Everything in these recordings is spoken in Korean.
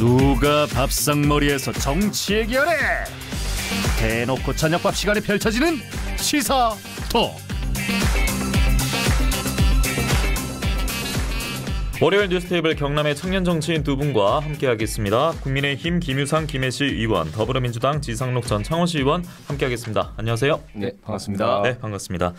누가 밥상머리에서 정치 해결해 대놓고 저녁밥 시간에 펼쳐지는 시사 토 월요일 뉴스테이블 경남의 청년 정치인 두 분과 함께하겠습니다. 국민의힘 김유상 김해시 의원, 더불어민주당 지상록 전 창원시 의원 함께하겠습니다. 안녕하세요. 네, 반갑습니다. 네, 반갑습니다.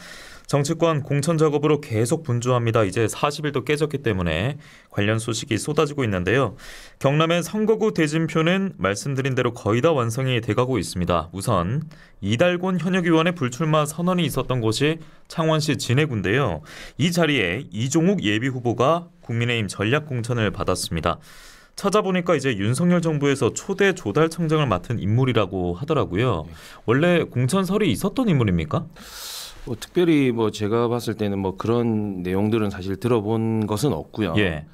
정치권 공천 작업으로 계속 분주합니다. 이제 40일도 깨졌기 때문에 관련 소식이 쏟아지고 있는데요. 경남의 선거구 대진표는 말씀드린 대로 거의 다 완성이 돼가고 있습니다. 우선 이달곤 현역의원의 불출마 선언이 있었던 곳이 창원시 진해군데요. 이 자리에 이종욱 예비후보가 국민의힘 전략공천을 받았습니다. 찾아보니까 이제 윤석열 정부에서 초대 조달청장을 맡은 인물이라고 하더라고요. 원래 공천설이 있었던 인물입니까? 뭐 특별히 뭐 제가 봤을 때는 뭐 그런 내용들은 사실 들어본 것은 없고요. 예.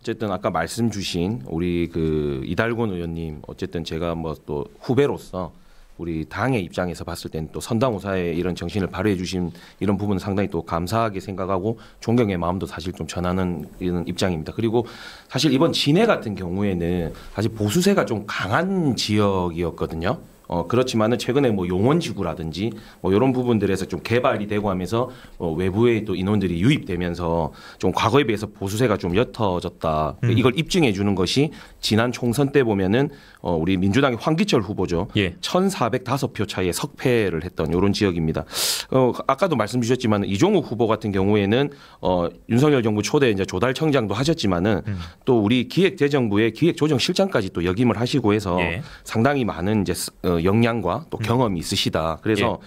어쨌든 아까 말씀 주신 우리 그 이달곤 의원님 어쨌든 제가 뭐 또 후배로서 우리 당의 입장에서 봤을 때는 또 선당우사의 이런 정신을 발휘해 주신 이런 부분 상당히 또 감사하게 생각하고 존경의 마음도 사실 좀 전하는 이런 입장입니다. 그리고 사실 이번 진해 같은 경우에는 사실 보수세가 좀 강한 지역이었거든요. 어, 그렇지만은 최근에 뭐 용원지구라든지 뭐 이런 부분들에서 좀 개발이 되고 하면서 어, 외부의 또 인원들이 유입되면서 좀 과거에 비해서 보수세가 좀 옅어졌다. 음. 이걸 입증해 주는 것이 지난 총선 때 보면은 어, 우리 민주당의 황기철 후보죠. 예. 1,405표 차이에 석패를 했던 이런 지역입니다. 어, 아까도 말씀 주셨지만 이종욱 후보 같은 경우에는 어, 윤석열 정부 초대 이제 조달청장도 하셨지만은 음. 또 우리 기획재정부의 기획조정실장까지 또 역임을 하시고 해서 예. 상당히 많은 이제 어, 역량과 또 음. 경험이 있으시다. 그래서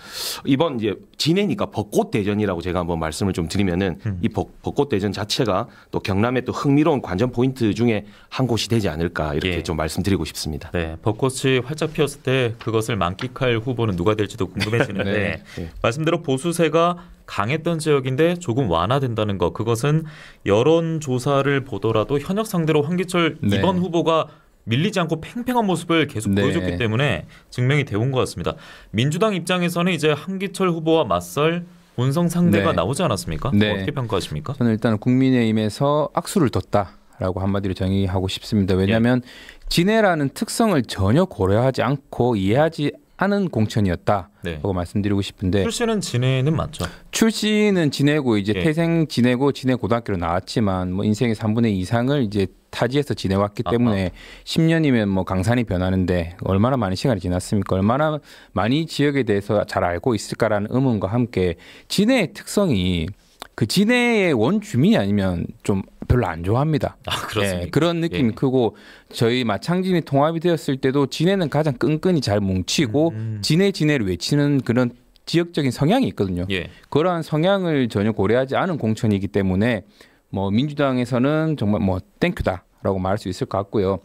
예. 이번 이제 진해니까 벚꽃 대전이라고 제가 한번 말씀을 좀 드리면은 음. 이 벚, 벚꽃 대전 자체가 또 경남의 또 흥미로운 관전 포인트 중에 한 곳이 되지 않을까 이렇게 예. 좀 말씀드리고 싶습니다. 네, 벚꽃이 활짝 피었을 때 그것을 만끽할 후보는 누가 될지도 궁금해지는데 네. 네. 말씀대로 보수세가 강했던 지역인데 조금 완화된다는 것 그것은 여론 조사를 보더라도 현역 상대로 황기철 네. 이번 후보가 밀리지 않고 팽팽한 모습을 계속 네. 보여줬기 때문에 증명이 되온 것 같습니다. 민주당 입장에서는 이제 한기철 후보와 맞설 본성 상대가 네. 나오지 않았습니까? 네. 어떻게 평가하십니까? 저는 일단 국민의힘에서 악수를 뒀다. 라고 한마디로 정의하고 싶습니다. 왜냐하면 예. 진해라는 특성을 전혀 고려하지 않고 이해하지 하는 공천이었다라고 네. 말씀드리고 싶은데 출신은 진해는 맞죠? 출신은 진해고 이제 예. 태생 진해고 진해 고등학교로 나왔지만 뭐 인생의 3분의 이상을 이제 타지에서 지내왔기 아, 때문에 아. 10년이면 뭐 강산이 변하는데 얼마나 많은 시간이 지났습니까? 얼마나 많이 지역에 대해서 잘 알고 있을까라는 의문과 함께 진해의 특성이 그 진해의 원주민이 아니면 좀 별로 안 좋아합니다. 아, 그렇습니까? 예, 그런 느낌이 예. 크고 저희 마창진이 통합이 되었을 때도 진해는 가장 끈끈히 잘 뭉치고 음, 음. 진해 진해를 외치는 그런 지역적인 성향이 있거든요. 예. 그러한 성향을 전혀 고려하지 않은 공천이기 때문에 뭐 민주당에서는 정말 뭐 땡큐다라고 말할 수 있을 것 같고요.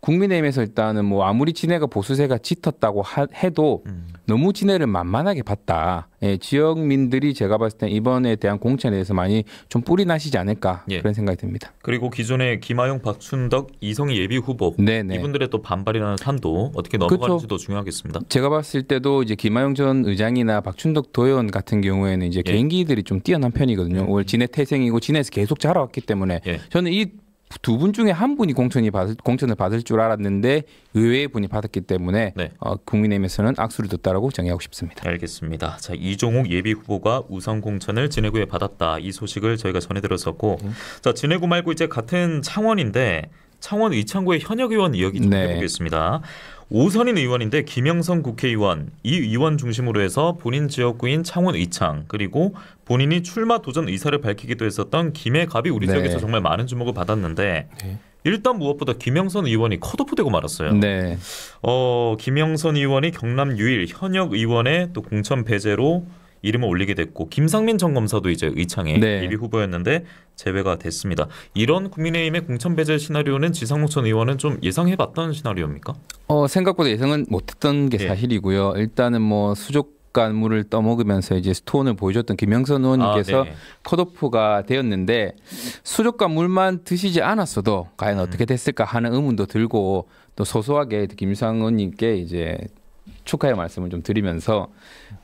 국민의힘에서 일단은 뭐 아무리 진해가 보수세가 짙었다고 하, 해도 음. 너무 진해를 만만하게 봤다. 예, 지역민들이 제가 봤을 때 이번에 대한 공천에 대해서 많이 좀 뿌리 나시지 않을까 예. 그런 생각이 듭니다. 그리고 기존에 김아용, 박순덕, 이성희 예비 후보 네네. 네. 이분들의 또 반발이라는 산도 어떻게 넘어가는지도 그쵸. 그렇죠. 중요하겠습니다. 제가 봤을 때도 이제 김아용 전 의장이나 박순덕 도의 같은 경우에는 이제 예. 개인기들이 좀 뛰어난 편이거든요. 음. 올 진해 태생이고 진해에서 계속 자라왔기 때문에 예. 저는 이 두분 중에 한 분이 공천이 받을, 공천을 받을 줄 알았는데 의외의 분이 받았기 때문에 네. 어, 국민의힘에서는 악수를 뒀다라고 정의하고 싶습니다. 알겠습니다. 자 이종욱 예비 후보가 우선 공천을 진해구에 받았다 이 소식을 저희가 전해드렸었고 음. 네. 자 진해구 말고 이제 같은 창원인데 창원 의창구의 현역 의원 이야기 좀 네. 해보겠습니다. 오선인 의원인데 김영선 국회의원 이 의원 중심으로 해서 본인 지역구인 창원 의창 그리고 본인이 출마 도전 의사를 밝히기도 했었던 김해 갑이 우리 네. 지역에서 정말 많은 주목을 받았는데 네. 일단 무엇보다 김영선 의원이 컷오프되고 말았어요. 네. 어 김영선 의원이 경남 유일 현역 의원의 또 공천 배제로 이름을 올리게 됐고 김상민 전 검사도 이제 의창에 네. 예비 후보였는데 제외가 됐습니다. 이런 국민의힘의 공천 배제 시나리오는 지상욱 전 의원은 좀 예상해봤던 시나리오입니까? 어 생각보다 예상은 못했던 게 네. 사실이고요. 일단은 뭐 수족 간물을 떠먹으면서 이제 스톤을 보여줬던 김영선 의원님께서 아, 네. 컷오프가 되었는데 수족과 물만 드시지 않았어도 과연 음. 어떻게 됐을까 하는 의문도 들고 또 소소하게 김상훈님께 이제 축하의 말씀을 좀 드리면서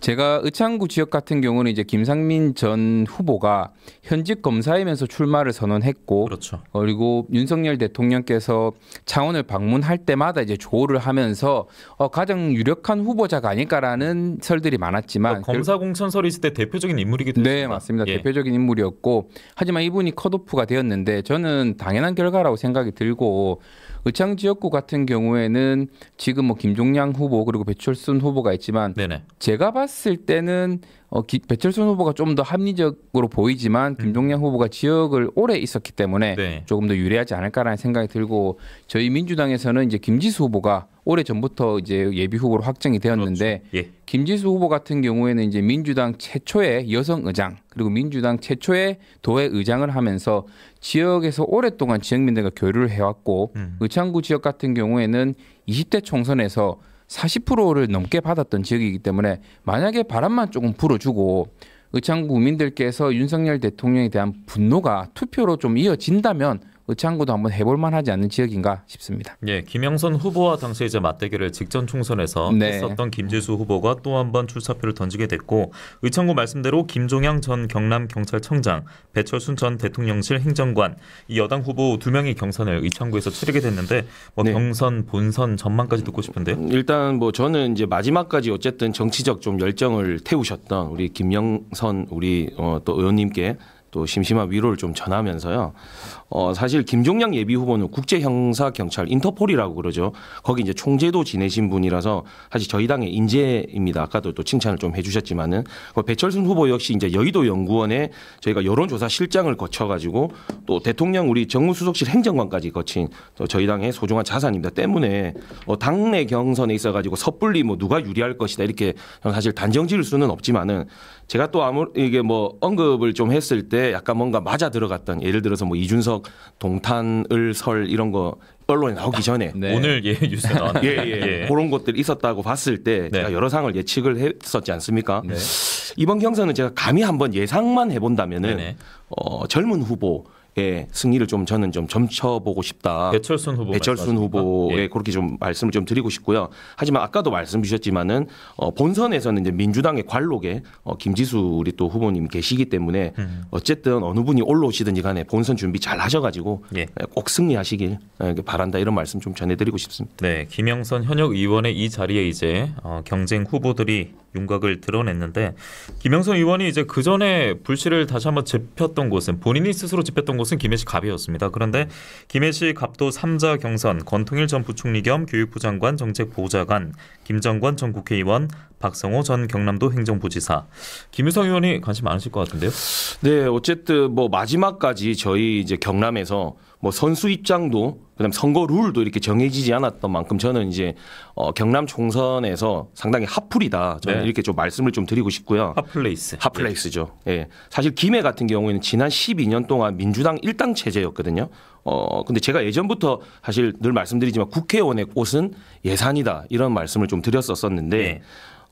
제가 의창구 지역 같은 경우는 이제 김상민 전 후보가 현직 검사이면서 출마를 선언했고 그렇죠. 어, 그리고 윤석열 대통령께서 창원을 방문할 때마다 이제 조언을 하면서 어, 가장 유력한 후보자가 아닐까라는 설들이 많았지만 그 검사 공천설이 있을 때 대표적인 인물이기도 네, 했습니다. 맞습니다. 예. 대표적인 인물이었고 하지만 이분이 컷오프가 되었는데 저는 당연한 결과라고 생각이 들고 의창 지역구 같은 경우에는 지금 뭐 김종량 후보 그리고 배철순 후보가 있지만 네네. 제가 봤을 때는 어, 기, 배철순 후보가 좀 더 합리적으로 보이지만 음. 김종량 후보가 지역을 오래 있었기 때문에 네. 조금 더 유리하지 않을까라는 생각이 들고 저희 민주당에서는 이제 김지수 후보가 오래 전부터 이제 예비 후보로 확정이 되었는데 그렇죠. 예. 김지수 후보 같은 경우에는 이제 민주당 최초의 여성 의장 그리고 민주당 최초의 도의 의장을 하면서 지역에서 오랫동안 지역민들과 교류를 해왔고 음. 의창구 지역 같은 경우에는 20대 총선에서 40%를 넘게 받았던 지역이기 때문에 만약에 바람만 조금 불어주고 의창구 국민들께서 윤석열 대통령에 대한 분노가 투표로 좀 이어진다면 의창구도 한번 해볼 만하지 않는 지역인가 싶습니다. 예, 김영선 후보와 당시이제 맞대결을 직전 총선에서 네. 했었던 김재수 후보가 또 한번 출사표를 던지게 됐고 의창구 말씀대로 김종양 전 경남 경찰청장, 배철순 전 대통령실 행정관 이 여당 후보 두 명이 경선을 의창구에서 치르게 됐는데 뭐 네. 경선 본선 전망까지 듣고 싶은데요. 음, 일단 뭐 저는 이제 마지막까지 어쨌든 정치적 좀 열정을 태우셨던 우리 김영선 우리 어, 또 의원님께 또 심심한 위로를 좀 전하면서요. 어, 사실 김종량 예비 후보는 국제 형사 경찰 인터폴이라고 그러죠. 거기 이제 총재도 지내신 분이라서 사실 저희 당의 인재입니다. 아까도 또 칭찬을 좀 해주셨지만은 뭐 배철순 후보 역시 이제 여의도 연구원에 저희가 여론조사 실장을 거쳐가지고 또 대통령 우리 정무수석실 행정관까지 거친 또 저희 당의 소중한 자산입니다. 때문에 어, 당내 경선에 있어가지고 섣불리 뭐 누가 유리할 것이다 이렇게 사실 단정지을 수는 없지만은 제가 또 아무 이게 뭐 언급을 좀 했을 때. 약간 뭔가 맞아 들어갔던 예를 들어서 뭐 이준석 동탄을 설 이런 거 언론에 나오기 전에 네. 오늘 예 뉴스 나왔네 예, 예, 예. 그런 것들이 있었다고 봤을 때 네. 제가 여러 상을 예측을 했었지 않습니까? 네. 이번 경선은 제가 감히 한번 예상만 해본다면은 네, 네. 어, 젊은 후보 예, 승리를 좀 저는 좀 점쳐보고 싶다. 배철순 후보 배철순 후보에 예. 그렇게 좀 말씀을 좀 드리고 싶고요. 하지만 아까도 말씀 주셨지만은 어, 본선에서는 이제 민주당의 관록에 어, 김지수 우리 또 후보님 계시기 때문에 음. 어쨌든 어느 분이 올라오시든지 간에 본선 준비 잘 하셔가지고 예. 예 꼭 승리하시길 예, 바란다 이런 말씀 좀 전해드리고 싶습니다. 네, 김영선 현역 의원의 이 자리에 이제 어, 경쟁 후보들이 윤곽을 드러냈는데 김영선 의원이 이제 그 전에 불씨를 다시 한번 짚혔던 곳은 본인이 스스로 짚혔던 곳. 곳은 김해시 갑이었습니다. 그런데 김해시 갑도 3자 경선 권통일 전 부총리 겸 교육부 장관 정책보좌관 김정관 전 국회의원 박성호 전 경남도 행정부지사 김유성 의원이 관심 많으실 것 같은데요. 네, 어쨌든 뭐 마지막까지 저희 이제 경남에서 뭐 선수 입장도 그다음 선거 룰도 이렇게 정해지지 않았던 만큼 저는 이제 어, 경남 총선에서 상당히 핫플이다 저는 네. 이렇게 좀 말씀을 좀 드리고 싶고요. 핫플레이스. 핫플레이스죠. 예. 예. 사실 김해 같은 경우에는 지난 12년 동안 민주당 일당 체제였거든요. 어 근데 제가 예전부터 사실 늘 말씀드리지만 국회의원의 꽃은 예산이다 이런 말씀을 좀 드렸었었는데 네.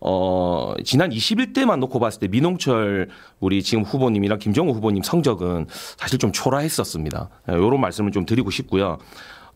어, 지난 21대만 놓고 봤을 때 민홍철 우리 지금 후보님이랑 김정우 후보님 성적은 사실 좀 초라했었습니다. 예, 요런 말씀을 좀 드리고 싶고요.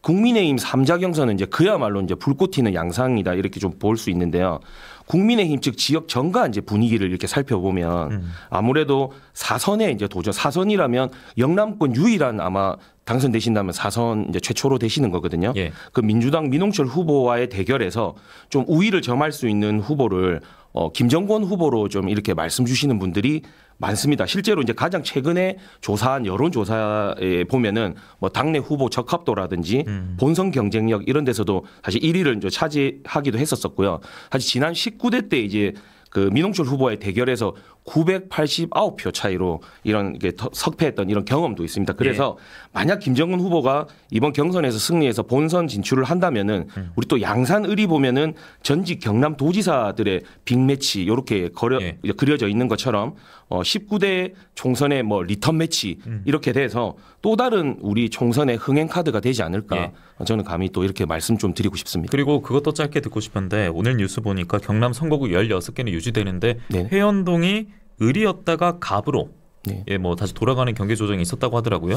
국민의힘 3자 경선은 이제 그야말로 이제 불꽃 튀는 양상이다 이렇게 좀 볼 수 있는데요. 국민의힘 측 지역 정가 이제 분위기를 이렇게 살펴보면 음. 아무래도 사선에 이제 도전 사선이라면 영남권 유일한 아마 당선되신다면 사선 이제 최초로 되시는 거거든요. 예. 그 민주당 민홍철 후보와의 대결에서 좀 우위를 점할 수 있는 후보를 어, 김정권 후보로 좀 이렇게 말씀 주시는 분들이 많습니다. 실제로 이제 가장 최근에 조사한 여론조사에 보면은 뭐 당내 후보 적합도라든지 음. 본선 경쟁력 이런 데서도 사실 1위를 이제 차지하기도 했었었고요. 사실 지난 19대 때 이제 그 민홍철 후보의 대결에서 989표 차이로 이런 게 석패했던 이런 경험도 있습니다. 그래서 예. 만약 김정은 후보가 이번 경선에서 승리해서 본선 진출을 한다면은 음. 우리 또 양산 의리 보면은 전직 경남 도지사들의 빅매치 이렇게 예. 그려져 있는 것처럼 어 19대 총선의 뭐 리턴 매치 음. 이렇게 돼서 또 다른 우리 총선의 흥행 카드가 되지 않을까 예. 저는 감히 또 이렇게 말씀 좀 드리고 싶습니다. 그리고 그것도 짧게 듣고 싶은데 오늘 뉴스 보니까 경남 선거구 16개는 유지되는데 네 회원동이 을이었다가 갑으로 네. 예, 뭐 다시 돌아가는 경계 조정이 있었다고 하더라고요.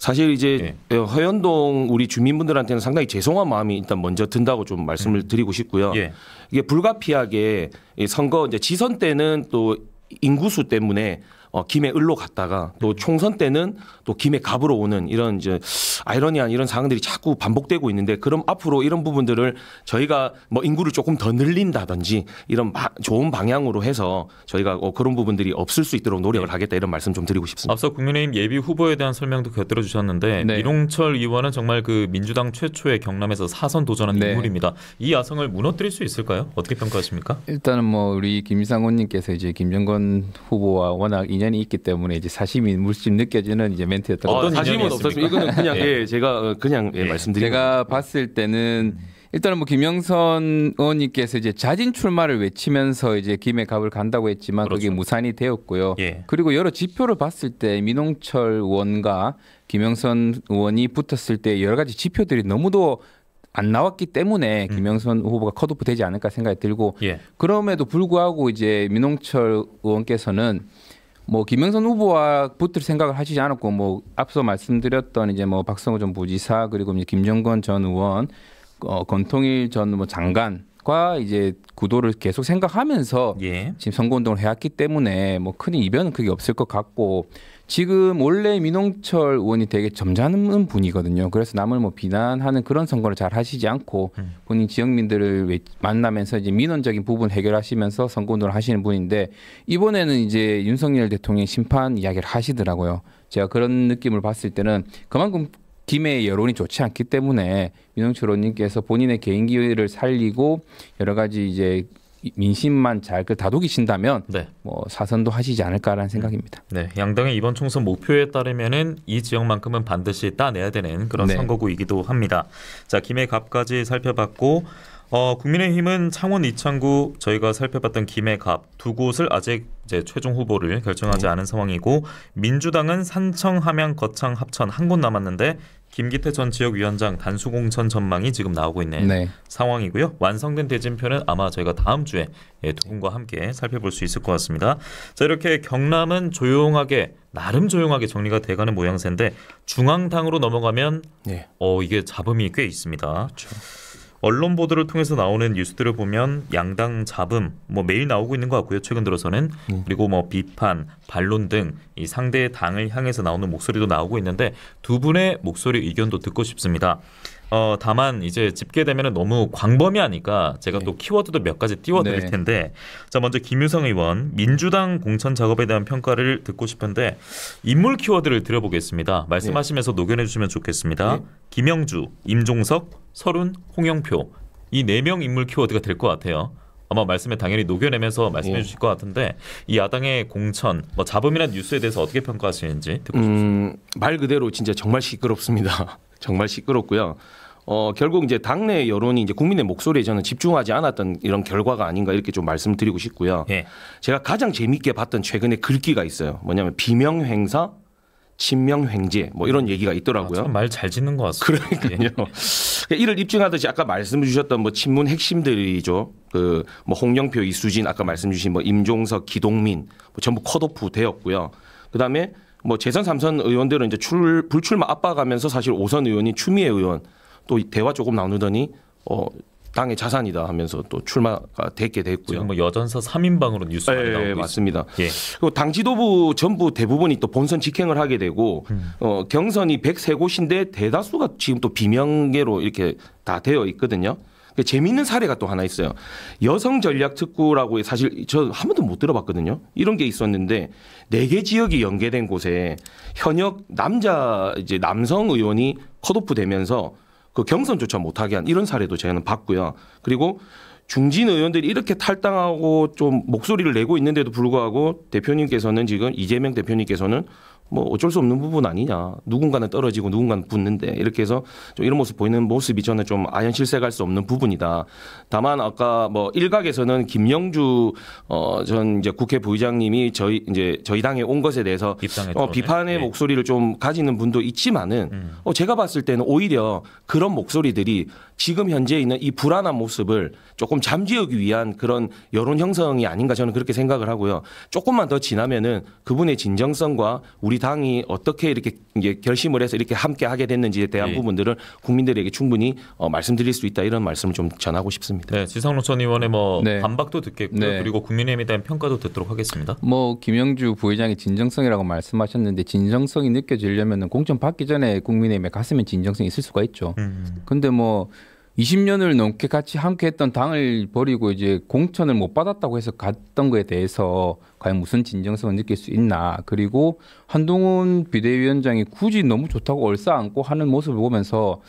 사실 이제 예. 예 허연동 우리 주민분들한테는 상당히 죄송한 마음이 일단 먼저 든다고 좀 말씀을 음. 드리고 싶고요. 예. 이게 불가피하게 선거 이제 지선 때는 또 인구수 때문에 어, 김해 을로 갔다가 또 총선 때는 또 김해 갑으로 오는 이런 이제 아이러니한 이런 상황들이 자꾸 반복되고 있는데 그럼 앞으로 이런 부분들을 저희가 뭐 인구를 조금 더 늘린다든지 이런 좋은 방향으로 해서 저희가 어, 그런 부분들이 없을 수 있도록 노력을 네. 하겠다 이런 말씀 좀 드리고 싶습니다. 앞서 국민의힘 예비 후보에 대한 설명도 곁들여 주셨는데 네. 이홍철 의원은 정말 그 민주당 최초의 경남에서 사선 도전한 네. 인물입니다. 이 야성을 무너뜨릴 수 있을까요? 어떻게 평가하십니까? 일단은 뭐 우리 김상훈님께서 이제 김정건 후보와 워낙 인연 인연이 있기 때문에 이제 사심이 물씬 느껴지는 이제 멘트였던 것 어, 같아요. 사심은 없었습니다. 이거는 그냥 예. 예, 제가 어, 그냥 예, 예. 말씀드린 제가 봤을 때는 일단은 뭐 김영선 의원님께서 이제 자진 출마를 외치면서 이제 김해갑을 간다고 했지만 그렇죠. 그게 무산이 되었고요. 예. 그리고 여러 지표를 봤을 때 민홍철 의원과 김영선 의원이 붙었을 때 여러 가지 지표들이 너무도 안 나왔기 때문에 음. 김영선 후보가 컷오프 되지 않을까 생각이 들고 예. 그럼에도 불구하고 이제 민홍철 의원께서는 뭐 김영선 후보와 붙을 생각을 하시지 않았고 뭐 앞서 말씀드렸던 이제 뭐 박성호 전 부지사 그리고 이제 김정권전 의원 어, 권통일 전뭐 장관 과 이제 구도를 계속 생각하면서 예. 지금 선거운동을 해왔기 때문에 뭐 큰 이변은 크게 없을 것 같고 지금 원래 민홍철 의원이 되게 점잖은 분이거든요. 그래서 남을 뭐 비난하는 그런 선거를 잘 하시지 않고 음. 본인 지역민들을 만나면서 이제 민원적인 부분 해결하시면서 선거운동을 하시는 분인데 이번에는 이제 윤석열 대통령 심판 이야기를 하시더라고요. 제가 그런 느낌을 봤을 때는 그만큼 김해의 여론이 좋지 않기 때문에 민홍철 의원님께서 본인의 개인기회를 살리고 여러 가지 이제 민심만 잘 그 다독이신다면 네. 뭐 사선도 하시지 않을까라는 생각입니다. 네, 양당의 이번 총선 목표에 따르면은 이 지역만큼은 반드시 따내야 되는 그런 네. 선거구이기도 합니다. 자, 김해 갑까지 살펴봤고. 어, 국민의힘은 창원 이창구 저희가 살펴봤던 김해갑 두 곳을 아직 이제 최종 후보를 결정하지 네. 않은 상황이고 민주당은 산청, 함양, 거창, 합천 한 곳 남았는데 김기태 전 지역위원장 단수공천 전망이 지금 나오고 있는 네. 상황이고요. 완성된 대진표는 아마 저희가 다음 주에 예, 두 분과 함께 살펴볼 수 있을 것 같습니다. 자 이렇게 경남은 조용하게 나름 조용하게 정리가 돼가는 모양새인데 중앙당으로 넘어가면 네. 어 이게 잡음이 꽤 있습니다. 그렇죠. 언론 보도를 통해서 나오는 뉴스들을 보면 양당 잡음 뭐 매일 나오고 있는 것 같고요. 최근 들어서는 음. 그리고 뭐 비판, 반론 등 이 상대 당을 향해서 나오는 목소리도 나오고 있는데 두 분의 목소리 의견도 듣고 싶습니다. 어, 다만 이제 집계되면 너무 광범위하니까 제가 네. 또 키워드도 몇 가지 띄워드릴 네. 텐데 자 먼저 김유성 의원 민주당 공천 작업에 대한 평가를 듣고 싶은데 인물 키워드를 드려보겠습니다. 말씀하시면서 네. 녹여내 주시면 좋겠습니다. 네. 김영주, 임종석, 서른, 홍영표 이 네 명 인물 키워드가 될 것 같아요. 아마 말씀에 당연히 녹여내면서 말씀해 예. 주실 것 같은데 이 야당의 공천, 뭐 잡음이나 뉴스에 대해서 어떻게 평가하시는지 듣고 싶습니다. 음, 말 그대로 진짜 정말 시끄럽습니다. 정말 시끄럽고요. 어, 결국 이제 당내 여론이 이제 국민의 목소리에 저는 집중하지 않았던 이런 결과가 아닌가 이렇게 좀 말씀드리고 싶고요. 예. 제가 가장 재미있게 봤던 최근에 글귀가 있어요. 뭐냐면 비명 행사, 친명 행제뭐 이런 얘기가 있더라고요. 아, 말잘 짓는 것 같습니다. 그러니까요. 예. 그러니까 이를 입증하듯이 아까 말씀 주셨던 뭐 친문 핵심들이죠. 그 뭐 홍영표, 이수진 아까 말씀 주신 뭐 임종석, 기동민 뭐 전부 컷오프 되었고요. 그다음에 뭐 재선 삼선 의원들은 이제 출 불출마 압박하면서 사실 오선 의원이 추미애 의원 또 대화 조금 나누더니 어 당의 자산이다 하면서 또 출마가 됐게 됐고요. 지금 뭐여전사 3인방으로 뉴스가 예, 나오고 예, 맞습니다. 예. 그리고 당 지도부 전부 대부분이 또 본선 직행을 하게 되고 음. 어, 경선이 103곳인데 대다수가 지금 또 비명계로 이렇게 다 되어 있거든요. 그 재미있는 사례가 또 하나 있어요. 여성 전략 특구라고 사실 저한 번도 못 들어봤거든요. 이런 게 있었는데 네 개 지역이 연계된 곳에 현역 남자 이제 남성 의원이 컷오프 되면서 그 경선조차 못하게 한 이런 사례도 저는 봤고요. 그리고 중진 의원들이 이렇게 탈당하고 좀 목소리를 내고 있는데도 불구하고 대표님께서는 지금 이재명 대표님께서는 뭐 어쩔 수 없는 부분 아니냐. 누군가는 떨어지고 누군가는 붙는데 이렇게 해서 좀 이런 모습 보이는 모습이 저는 좀아현 실색할 수 없는 부분이다. 다만 아까 뭐 일각에서는 김영주 어전 이제 국회 부의장님이 저희 이제 저희 당에 온 것에 대해서 어, 비판의 네. 목소리를 좀 가지는 분도 있지만은 음. 어 제가 봤을 때는 오히려 그런 목소리들이 지금 현재 있는 이 불안한 모습을 조금 잠재우기 위한 그런 여론 형성이 아닌가 저는 그렇게 생각을 하고요. 조금만 더 지나면은 그분의 진정성과 우리 당이 어떻게 이렇게 이제 결심을 해서 이렇게 함께 하게 됐는지에 대한 네. 부분들을 국민들에게 충분히 어, 말씀드릴 수 있다 이런 말씀을 좀 전하고 싶습니다. 네, 지상로 전 의원의 뭐 네. 반박도 듣겠고요. 네. 그리고 국민의힘에 대한 평가도 듣도록 하겠습니다. 뭐 김영주 부회장의 진정성이라고 말씀하셨는데 진정성이 느껴지려면 공천 받기 전에 국민의힘에 갔으면 진정성이 있을 수가 있죠. 음. 근데 뭐 20년을 넘게 같이 함께했던 당을 버리고 이제 공천을 못 받았다고 해서 갔던 거에 대해서 과연 무슨 진정성을 느낄 수 있나 그리고 한동훈 비대위원장이 굳이 너무 좋다고 얼싸안고 하는 모습을 보면서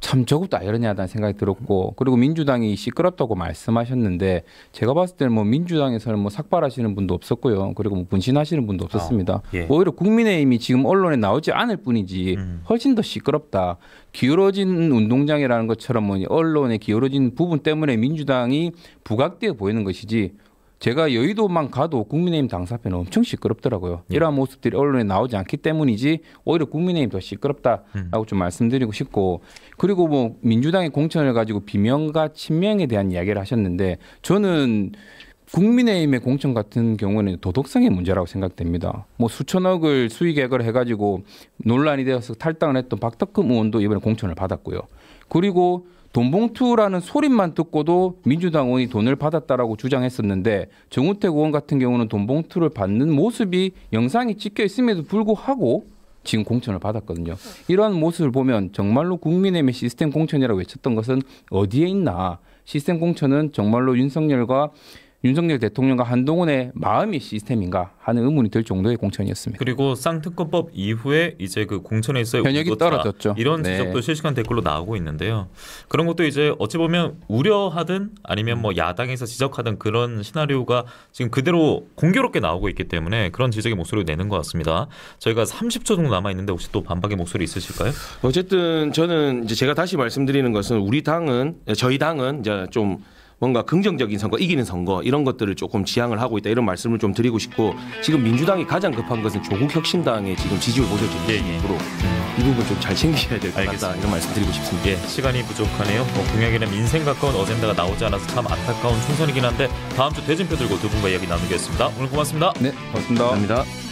참 저것도 아이러니하다는 생각이 들었고 그리고 민주당이 시끄럽다고 말씀하셨는데 제가 봤을 때는 뭐 민주당에서는 뭐 삭발하시는 분도 없었고요 그리고 뭐 분신하시는 분도 없었습니다 아, 예. 오히려 국민의힘이 지금 언론에 나오지 않을 뿐이지 음. 훨씬 더 시끄럽다 기울어진 운동장이라는 것처럼 뭐 언론에 기울어진 부분 때문에 민주당이 부각되어 보이는 것이지 제가 여의도만 가도 국민의힘 당사표는 엄청 시끄럽더라고요. 예. 이러한 모습들이 언론에 나오지 않기 때문이지 오히려 국민의힘 더 시끄럽다라고 음. 좀 말씀드리고 싶고 그리고 뭐 민주당의 공천을 가지고 비명과 친명에 대한 이야기를 하셨는데 저는 국민의힘의 공천 같은 경우는 도덕성의 문제라고 생각됩니다. 뭐 수천억을 수익액을 해가지고 논란이 되어서 탈당을 했던 박덕금 의원도 이번에 공천을 받았고요. 그리고 돈봉투라는 소리만 듣고도 민주당 의원이 돈을 받았다라고 주장했었는데 정우택 의원 같은 경우는 돈봉투를 받는 모습이 영상이 찍혀 있음에도 불구하고 지금 공천을 받았거든요. 이러한 모습을 보면 정말로 국민의힘의 시스템 공천이라고 외쳤던 것은 어디에 있나. 시스템 공천은 정말로 윤석열과 윤석열 대통령과 한동훈의 마음이 시스템인가 하는 의문이 들 정도의 공천이었습니다. 그리고 쌍특검법 이후에 이제 그 공천에서의 변혁이 떨어졌죠. 이런 네. 지적도 실시간 댓글로 나오고 있는데요. 그런 것도 이제 어찌 보면 우려하든 아니면 뭐 야당에서 지적하던 그런 시나리오가 지금 그대로 공교롭게 나오고 있기 때문에 그런 지적의 목소리를 내는 것 같습니다. 저희가 30초 정도 남아 있는데 혹시 또 반박의 목소리 있으실까요? 어쨌든 저는 이제 제가 다시 말씀드리는 것은 우리 당은 저희 당은 이제 좀 뭔가 긍정적인 선거, 이기는 선거 이런 것들을 조금 지향을 하고 있다 이런 말씀을 좀 드리고 싶고 지금 민주당이 가장 급한 것은 조국 혁신당의 지금 지지율 보조 정책으로 예, 예. 이 부분 좀 잘 챙기셔야 될 것 같다 이런 말씀 드리고 싶습니다. 예, 시간이 부족하네요. 뭐 공약이나 민생 가까운 어젠다가 나오지 않아서 참 안타까운 총선이긴 한데 다음 주 대진표 들고 두 분과 이야기 나누겠습니다. 오늘 고맙습니다. 네, 고맙습니다. 감사합니다.